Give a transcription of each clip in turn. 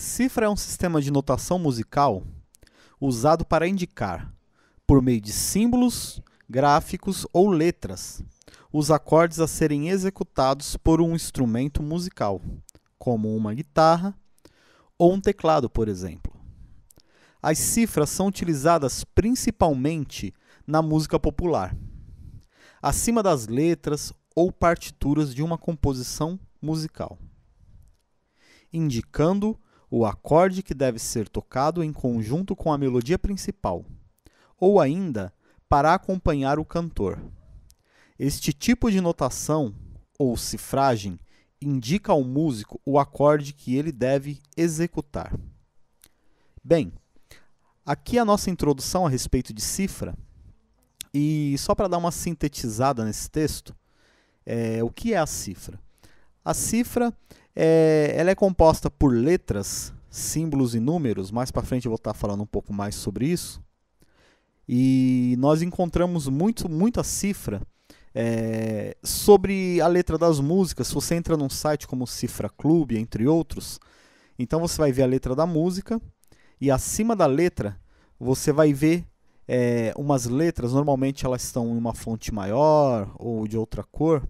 Cifra é um sistema de notação musical usado para indicar, por meio de símbolos, gráficos ou letras, os acordes a serem executados por um instrumento musical, como uma guitarra ou um teclado, por exemplo. As cifras são utilizadas principalmente na música popular, acima das letras ou partituras de uma composição musical, indicando o acorde que deve ser tocado em conjunto com a melodia principal, ou ainda para acompanhar o cantor. Este tipo de notação, ou cifragem, indica ao músico o acorde que ele deve executar. Bem, aqui a nossa introdução a respeito de cifra. E só para dar uma sintetizada nesse texto, é, o que é a cifra? A cifra é, ela é composta por letras, símbolos e números. Mais para frente eu vou estar tá falando um pouco mais sobre isso. E nós encontramos muito, muita cifra é, sobre a letra das músicas. Se você entra num site como Cifra Clube, entre outros, então você vai ver a letra da música e acima da letra você vai ver é, umas letras. Normalmente elas estão em uma fonte maior ou de outra cor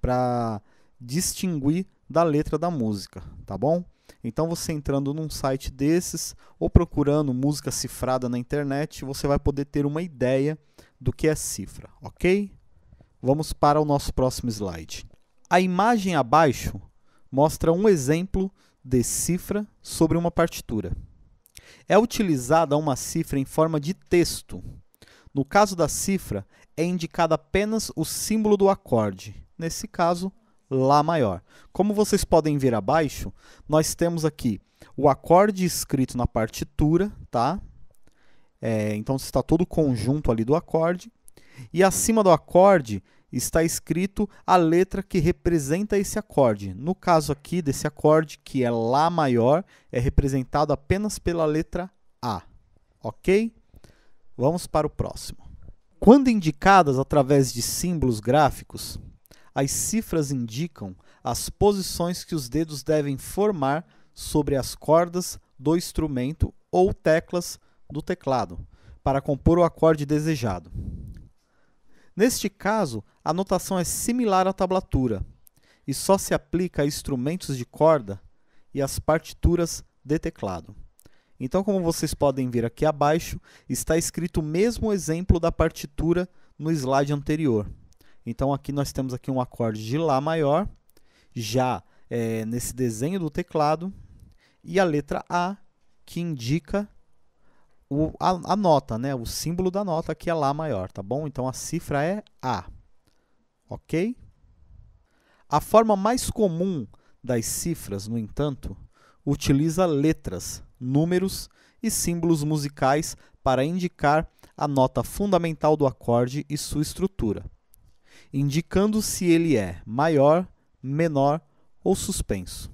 para distinguir da letra da música, tá bom? Então você entrando num site desses ou procurando música cifrada na internet, você vai poder ter uma ideia do que é cifra, ok? Vamos para o nosso próximo slide. A imagem abaixo mostra um exemplo de cifra sobre uma partitura. É utilizada uma cifra em forma de texto. No caso da cifra, é indicado apenas o símbolo do acorde. Nesse caso, Lá maior. Como vocês podem ver abaixo, nós temos aqui o acorde escrito na partitura, tá? É, então está todo o conjunto ali do acorde. E acima do acorde está escrito a letra que representa esse acorde. No caso aqui desse acorde, que é Lá maior, é representado apenas pela letra A. Ok? Vamos para o próximo. Quando indicadas através de símbolos gráficos, as cifras indicam as posições que os dedos devem formar sobre as cordas do instrumento ou teclas do teclado para compor o acorde desejado. Neste caso, a notação é similar à tablatura e só se aplica a instrumentos de corda e às partituras de teclado. Então, como vocês podem ver aqui abaixo, está escrito o mesmo exemplo da partitura no slide anterior. Então aqui nós temos aqui um acorde de Lá maior, já é, nesse desenho do teclado, e a letra A, que indica o, a, a, nota, né? o símbolo da nota, que é Lá maior, tá bom? Então a cifra é A, ok? A forma mais comum das cifras, no entanto, utiliza letras, números e símbolos musicais para indicar a nota fundamental do acorde e sua estrutura indicando se ele é maior, menor ou suspenso.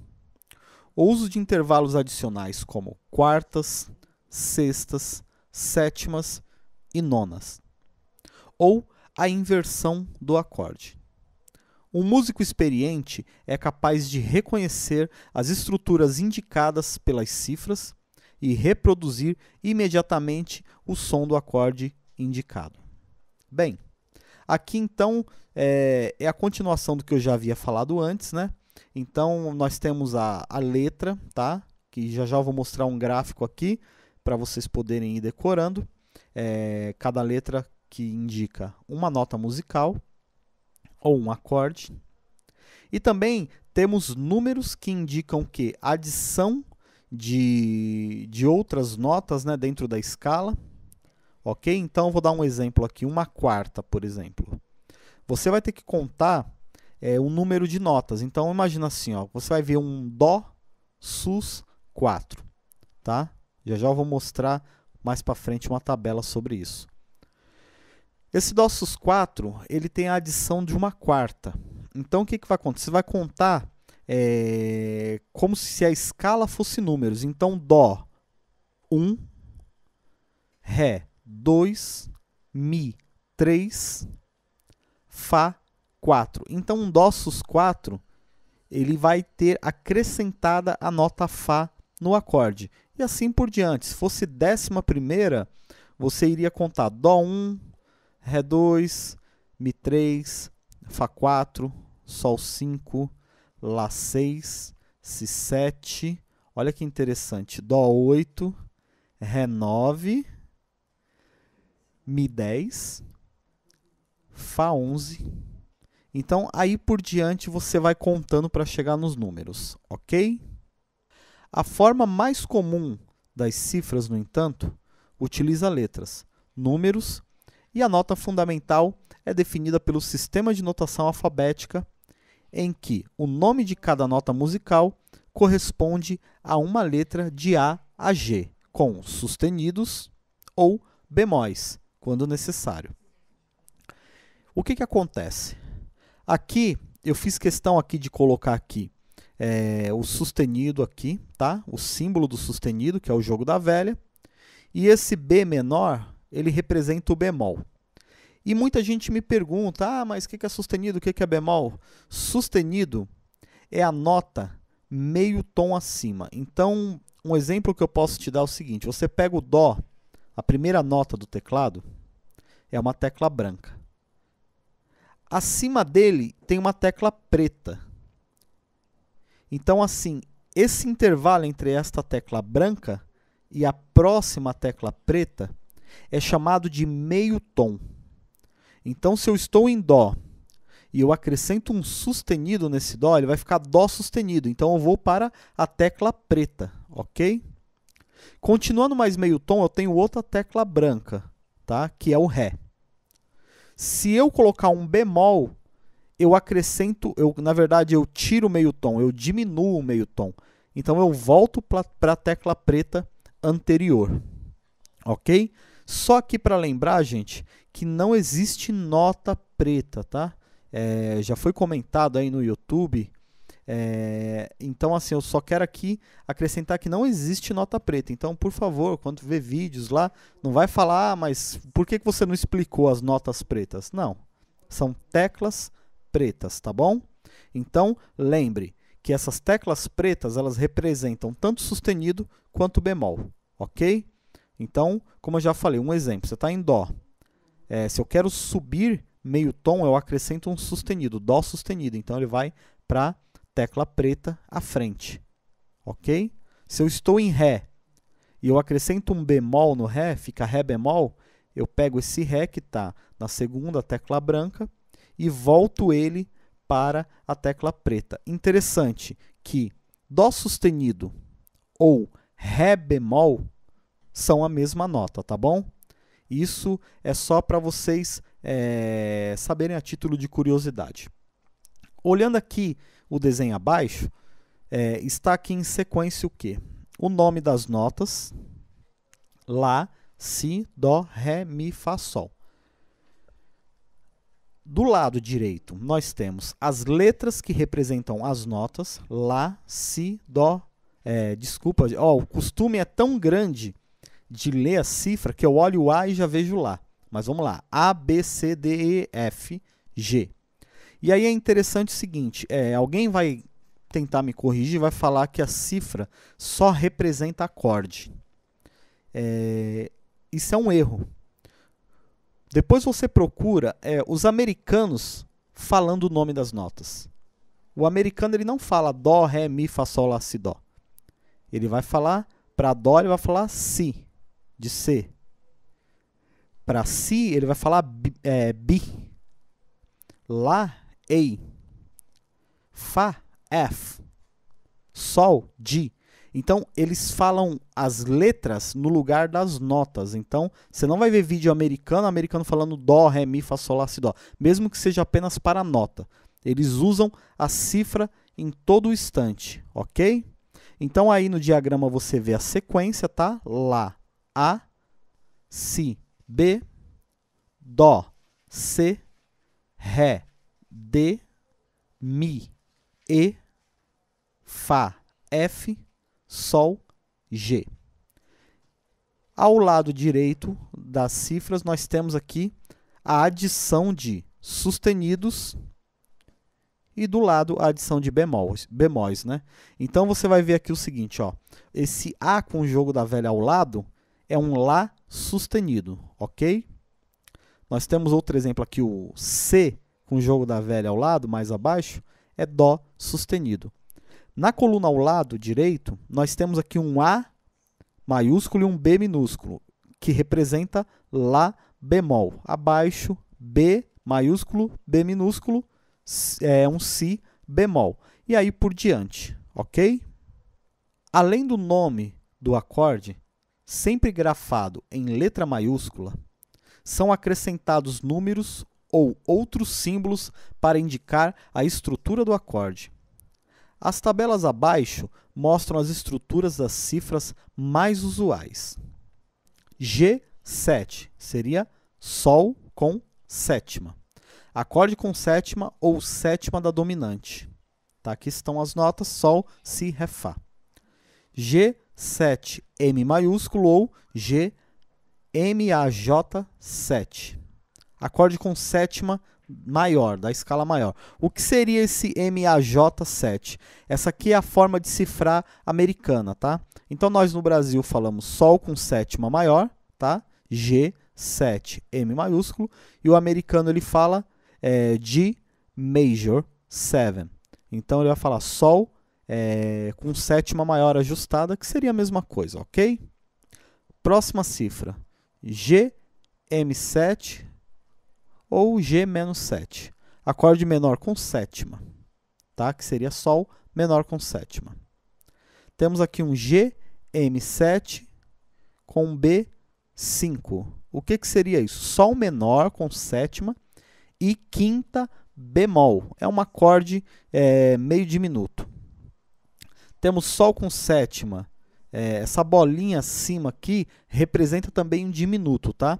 O uso de intervalos adicionais como quartas, sextas, sétimas e nonas. Ou a inversão do acorde. Um músico experiente é capaz de reconhecer as estruturas indicadas pelas cifras e reproduzir imediatamente o som do acorde indicado. Bem, aqui então é, é a continuação do que eu já havia falado antes, né? Então nós temos a, a letra, tá? Que já já eu vou mostrar um gráfico aqui para vocês poderem ir decorando. É, cada letra que indica uma nota musical ou um acorde. E também temos números que indicam que adição de, de outras notas né, dentro da escala. Ok? Então vou dar um exemplo aqui, uma quarta, por exemplo você vai ter que contar é, o número de notas. Então imagina assim, ó, você vai ver um dó sus 4, tá? Já já eu vou mostrar mais para frente uma tabela sobre isso. Esse dó sus 4, ele tem a adição de uma quarta. Então o que que vai acontecer? Você vai contar é, como se a escala fosse números. Então dó 1, um, ré 2, mi 3, Fá 4. Então, um Dó sus 4 ele vai ter acrescentada a nota Fá no acorde. E assim por diante. Se fosse décima primeira, você iria contar Dó 1, Ré 2, Mi 3, Fá 4, Sol 5, Lá 6, Si 7. Olha que interessante. Dó 8, Ré 9, Mi 10 Fá 11. Então, aí por diante você vai contando para chegar nos números, ok? A forma mais comum das cifras, no entanto, utiliza letras, números e a nota fundamental é definida pelo sistema de notação alfabética, em que o nome de cada nota musical corresponde a uma letra de A a G, com sustenidos ou bemóis, quando necessário. O que, que acontece? Aqui, eu fiz questão aqui de colocar aqui é, o sustenido aqui, tá? O símbolo do sustenido, que é o jogo da velha. E esse B menor, ele representa o bemol. E muita gente me pergunta, ah, mas o que, que é sustenido, o que, que é bemol? Sustenido é a nota meio tom acima. Então, um exemplo que eu posso te dar é o seguinte, você pega o Dó, a primeira nota do teclado, é uma tecla branca. Acima dele tem uma tecla preta. Então, assim, esse intervalo entre esta tecla branca e a próxima tecla preta é chamado de meio tom. Então, se eu estou em Dó e eu acrescento um sustenido nesse Dó, ele vai ficar Dó sustenido. Então, eu vou para a tecla preta, ok? Continuando mais meio tom, eu tenho outra tecla branca, tá? que é o Ré. Se eu colocar um bemol, eu acrescento, eu na verdade eu tiro o meio tom, eu diminuo o meio tom. Então eu volto para a tecla preta anterior. OK? Só que para lembrar, gente, que não existe nota preta, tá? É, já foi comentado aí no YouTube é, então, assim, eu só quero aqui acrescentar que não existe nota preta. Então, por favor, quando vê vídeos lá, não vai falar, ah, mas por que você não explicou as notas pretas? Não. São teclas pretas, tá bom? Então, lembre que essas teclas pretas, elas representam tanto sustenido quanto bemol, ok? Então, como eu já falei, um exemplo, você está em Dó. É, se eu quero subir meio tom, eu acrescento um sustenido, Dó sustenido. Então, ele vai para tecla preta à frente. Ok? Se eu estou em Ré e eu acrescento um bemol no Ré, fica Ré bemol, eu pego esse Ré que está na segunda tecla branca e volto ele para a tecla preta. Interessante que Dó sustenido ou Ré bemol são a mesma nota, tá bom? Isso é só para vocês é, saberem a título de curiosidade. Olhando aqui o desenho abaixo, é, está aqui em sequência o quê? O nome das notas, Lá, Si, Dó, Ré, Mi, Fá, Sol. Do lado direito, nós temos as letras que representam as notas, Lá, Si, Dó. É, desculpa, ó, o costume é tão grande de ler a cifra que eu olho o A e já vejo lá. Mas vamos lá. A, B, C, D, E, F, G. E aí é interessante o seguinte: é, alguém vai tentar me corrigir, vai falar que a cifra só representa acorde. É, isso é um erro. Depois você procura é, os americanos falando o nome das notas. O americano ele não fala dó, ré, mi, fá, sol, lá, si, dó. Ele vai falar para dó ele vai falar si, de C. Para si ele vai falar bi, é, bi. Lá ei, fa, f, sol, di. Então, eles falam as letras no lugar das notas. Então, você não vai ver vídeo americano, americano falando dó, ré, mi, fá, sol, lá, si, dó. Mesmo que seja apenas para nota. Eles usam a cifra em todo o instante, ok? Então, aí no diagrama você vê a sequência, tá? Lá, A, Si, B, Dó, C, Ré, D, Mi, E, Fá, F, Sol, G. Ao lado direito das cifras, nós temos aqui a adição de sustenidos e do lado a adição de bemóis, bemóis, né? Então você vai ver aqui o seguinte, ó, esse A com o jogo da velha ao lado é um Lá sustenido, ok? Nós temos outro exemplo aqui, o C com o jogo da velha ao lado, mais abaixo, é Dó sustenido. Na coluna ao lado direito, nós temos aqui um A maiúsculo e um B minúsculo, que representa Lá bemol. Abaixo, B maiúsculo, B minúsculo, é um Si bemol. E aí por diante, ok? Além do nome do acorde, sempre grafado em letra maiúscula, são acrescentados números ou outros símbolos para indicar a estrutura do acorde. As tabelas abaixo mostram as estruturas das cifras mais usuais. G7 seria Sol com sétima. Acorde com sétima ou sétima da dominante. Tá? Aqui estão as notas Sol, Si, Ré, Fá. G7, M maiúsculo ou G, M, A, J, 7 acorde com sétima maior, da escala maior. O que seria esse MAJ7? Essa aqui é a forma de cifrar americana, tá? Então nós no Brasil falamos sol com sétima maior, tá? G7, M maiúsculo, e o americano ele fala é, G major 7. Então ele vai falar sol é, com sétima maior ajustada, que seria a mesma coisa, ok? Próxima cifra, G M7 ou G-7. Acorde menor com sétima, tá? que seria Sol menor com sétima. Temos aqui um Gm7 com B5. O que, que seria isso? Sol menor com sétima e quinta bemol. É um acorde é, meio diminuto. Temos Sol com sétima. É, essa bolinha acima aqui representa também um diminuto, tá?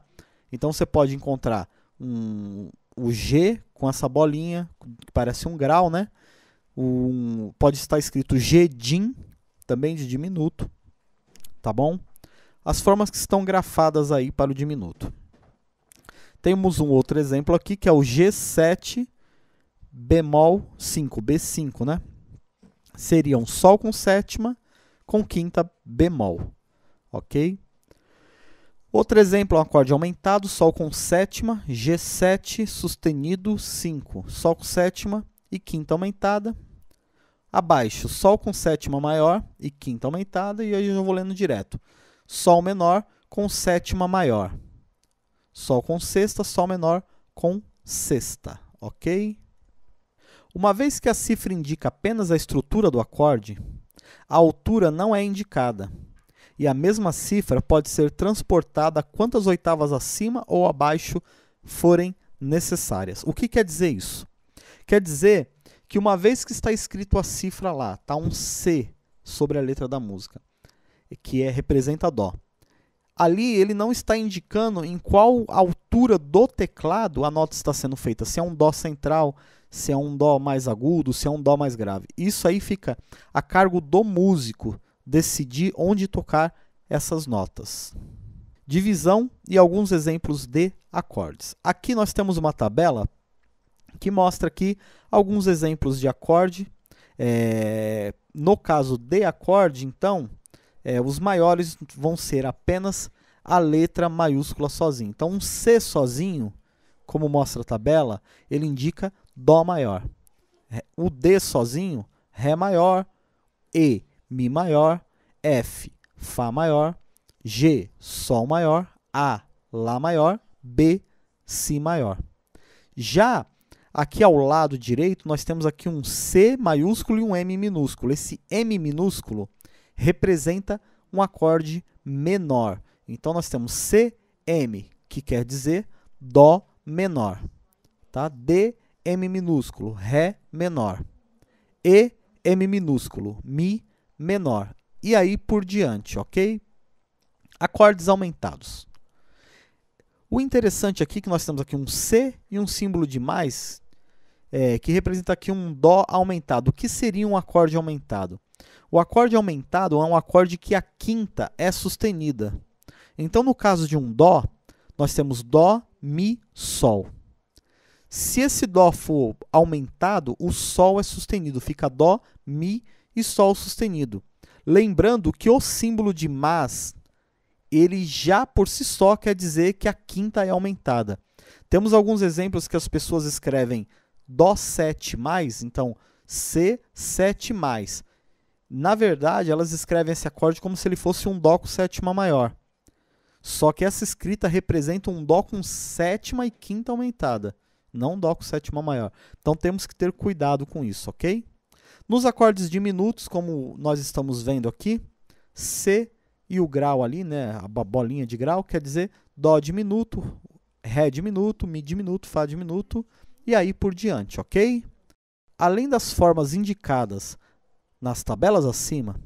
Então você pode encontrar um, o G com essa bolinha, que parece um grau, né? Um, pode estar escrito GDIM, também de diminuto, tá bom? As formas que estão grafadas aí para o diminuto. Temos um outro exemplo aqui, que é o G7 bemol 5, B5, né? Seriam Sol com sétima com quinta bemol, ok? Outro exemplo é um acorde aumentado, Sol com sétima, G7 sustenido 5. Sol com sétima e quinta aumentada. Abaixo, Sol com sétima maior e quinta aumentada. E aí eu vou lendo direto. Sol menor com sétima maior. Sol com sexta, Sol menor com sexta. Ok? Uma vez que a cifra indica apenas a estrutura do acorde, a altura não é indicada e a mesma cifra pode ser transportada quantas oitavas acima ou abaixo forem necessárias. O que quer dizer isso? Quer dizer que uma vez que está escrito a cifra lá, está um C sobre a letra da música, que é representa dó. Ali ele não está indicando em qual altura do teclado a nota está sendo feita, se é um dó central, se é um dó mais agudo, se é um dó mais grave. Isso aí fica a cargo do músico decidir onde tocar essas notas. Divisão e alguns exemplos de acordes. Aqui nós temos uma tabela que mostra aqui alguns exemplos de acorde. É, no caso de acorde, então, é, os maiores vão ser apenas a letra maiúscula sozinho. Então, um C sozinho, como mostra a tabela, ele indica Dó maior. É, o D sozinho, Ré maior, E. Mi maior, F, Fá maior, G, Sol maior, A, Lá maior, B, Si maior. Já aqui ao lado direito, nós temos aqui um C maiúsculo e um M minúsculo. Esse M minúsculo representa um acorde menor. Então, nós temos C, M, que quer dizer Dó menor. Tá? D, M minúsculo, Ré menor. E, M minúsculo, Mi menor. E aí por diante, ok? Acordes aumentados. O interessante aqui é que nós temos aqui um C e um símbolo de mais, é, que representa aqui um Dó aumentado. O que seria um acorde aumentado? O acorde aumentado é um acorde que a quinta é sustenida. Então, no caso de um Dó, nós temos Dó, Mi, Sol. Se esse Dó for aumentado, o Sol é sustenido, fica Dó, Mi, e sol sustenido. Lembrando que o símbolo de mas, ele já por si só quer dizer que a quinta é aumentada. Temos alguns exemplos que as pessoas escrevem dó 7 mais, então C 7 mais. Na verdade, elas escrevem esse acorde como se ele fosse um dó com sétima maior. Só que essa escrita representa um dó com sétima e quinta aumentada, não um dó com sétima maior. Então temos que ter cuidado com isso, ok? Nos acordes diminutos, como nós estamos vendo aqui, C e o grau ali, né, a bolinha de grau, quer dizer Dó diminuto, Ré diminuto, Mi diminuto, Fá diminuto e aí por diante, ok? Além das formas indicadas nas tabelas acima,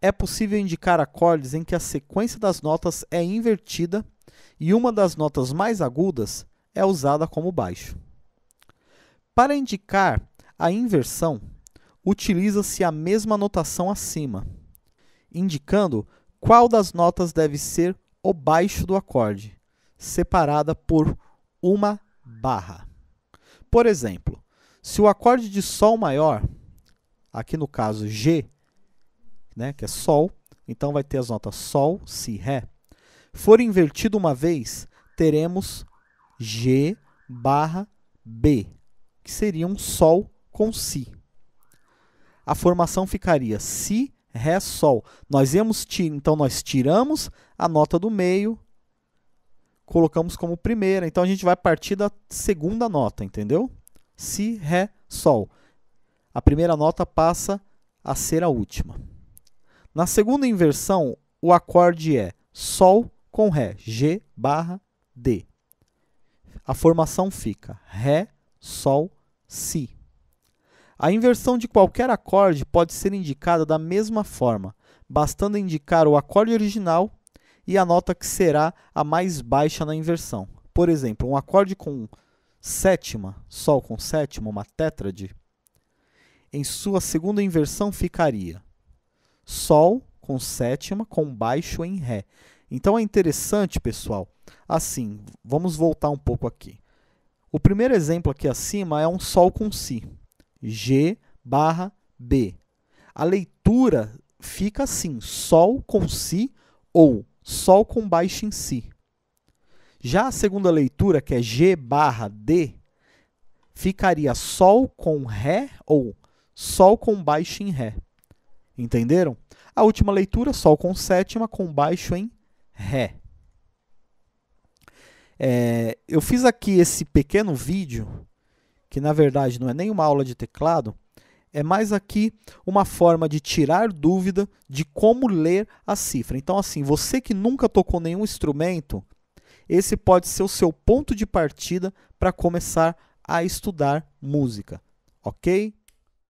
é possível indicar acordes em que a sequência das notas é invertida e uma das notas mais agudas é usada como baixo. Para indicar a inversão, utiliza-se a mesma notação acima, indicando qual das notas deve ser o baixo do acorde, separada por uma barra. Por exemplo, se o acorde de Sol maior, aqui no caso G, né, que é Sol, então vai ter as notas Sol, Si, Ré, for invertido uma vez, teremos G barra B, que seria um Sol com Si a formação ficaria Si, Ré, Sol. Nós íamos, então nós tiramos a nota do meio, colocamos como primeira. Então a gente vai partir da segunda nota, entendeu? Si, Ré, Sol. A primeira nota passa a ser a última. Na segunda inversão, o acorde é Sol com Ré, G barra D. A formação fica Ré, Sol, Si. A inversão de qualquer acorde pode ser indicada da mesma forma, bastando indicar o acorde original e a nota que será a mais baixa na inversão. Por exemplo, um acorde com sétima, Sol com sétima, uma tétrade, em sua segunda inversão ficaria Sol com sétima com baixo em Ré. Então é interessante, pessoal. Assim, vamos voltar um pouco aqui. O primeiro exemplo aqui acima é um Sol com Si. G barra B. A leitura fica assim, Sol com Si ou Sol com baixo em Si. Já a segunda leitura, que é G barra D, ficaria Sol com Ré ou Sol com baixo em Ré. Entenderam? A última leitura, Sol com sétima, com baixo em Ré. É, eu fiz aqui esse pequeno vídeo que na verdade não é nem uma aula de teclado, é mais aqui uma forma de tirar dúvida de como ler a cifra. Então, assim, você que nunca tocou nenhum instrumento, esse pode ser o seu ponto de partida para começar a estudar música, ok?